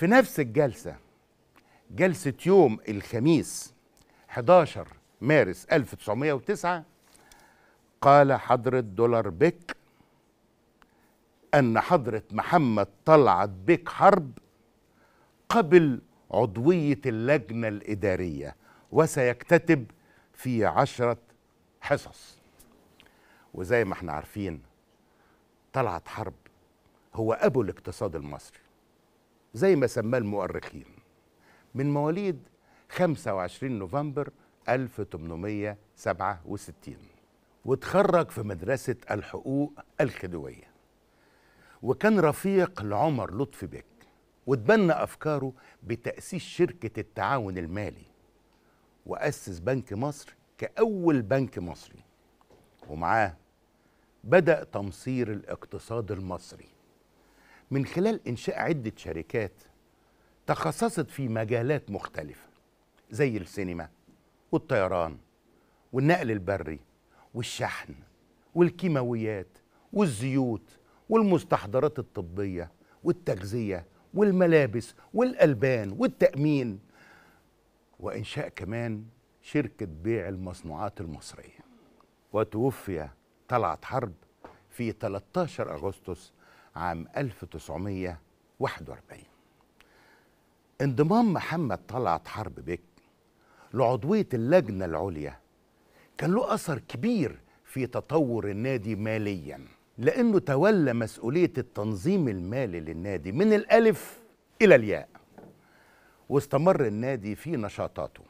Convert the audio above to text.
في نفس الجلسة جلسة يوم الخميس 11 مارس 1909 قال حضرة دولار بيك أن حضرة محمد طلعت بيك حرب قبل عضوية اللجنة الإدارية وسيكتتب في عشرة حصص وزي ما احنا عارفين طلعت حرب هو أبو الاقتصاد المصري زي ما سماه المؤرخين من مواليد 25 نوفمبر 1867 وتخرج في مدرسة الحقوق الخديوية وكان رفيق لعمر لطفي بك وتبنى أفكاره بتأسيس شركة التعاون المالي وأسس بنك مصر كأول بنك مصري ومعاه بدأ تمصير الاقتصاد المصري من خلال إنشاء عدة شركات تخصصت في مجالات مختلفة زي السينما والطيران والنقل البري والشحن والكيماويات والزيوت والمستحضرات الطبية والتغذية والملابس والألبان والتأمين وإنشاء كمان شركة بيع المصنوعات المصرية وتوفي طلعت حرب في 13 أغسطس عام 1941 انضمام محمد طلعت حرب بك لعضوية اللجنة العليا كان له أثر كبير في تطور النادي ماليا لأنه تولى مسؤولية التنظيم المالي للنادي من الألف إلى الياء واستمر النادي في نشاطاته